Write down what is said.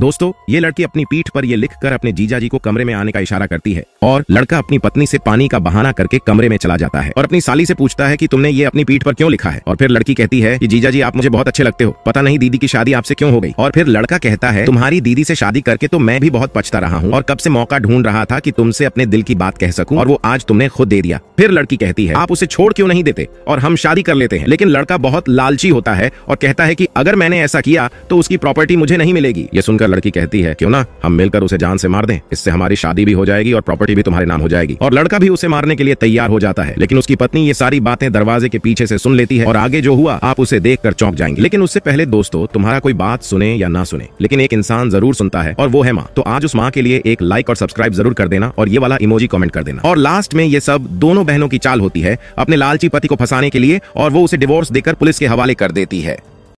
दोस्तों ये लड़की अपनी पीठ पर ये लिख कर अपने जीजा जी को कमरे में आने का इशारा करती है और लड़का अपनी पत्नी से पानी का बहाना करके कमरे में चला जाता है और अपनी साली से पूछता है कि तुमने ये अपनी पीठ पर क्यों लिखा है और फिर लड़की कहती है कि जीजा जी आप मुझे बहुत अच्छे लगते हो पता नहीं दीदी की शादी आपसे क्यों हो गई और फिर लड़का कहता है तुम्हारी दीदी से शादी करके तो मैं भी बहुत पछता रहा हूँ और कब से मौका ढूंढ रहा था की तुमसे अपने दिल की बात कह सकू और वो आज तुमने खुद दे दिया फिर लड़की कहती है आप उसे छोड़ क्यों नहीं देते और हम शादी कर लेते हैं लेकिन लड़का बहुत लालची होता है और कहता है की अगर मैंने ऐसा किया तो उसकी प्रॉपर्टी मुझे नहीं मिलेगी ये सुनकर सुनकर लड़की कहती है क्यों ना हम मिलकर उसे जान से मार दें इससे हमारी शादी भी हो जाएगी और प्रॉपर्टी भी तुम्हारे नाम हो जाएगी और लड़का भी उसे मारने के लिए तैयार हो जाता है लेकिन उसकी पत्नी ये सारी बातें दरवाजे के पीछे से सुन लेती है और आगे जो हुआ आप उसे देख कर चौंक जाएंगे लेकिन उससे पहले दोस्तों तुम्हारा कोई बात सुने या ना सुने लेकिन एक इंसान जरूर सुनता है और वो है माँ तो आज उस माँ के लिए एक लाइक और सब्सक्राइब जरूर कर देना और ये वाला इमोजी कॉमेंट कर देना और लास्ट में ये सब दोनों बहनों की चाल होती है अपने लालची पति को फंसाने के लिए और वो उसे डिवोर्स देकर पुलिस के हवाले कर देती है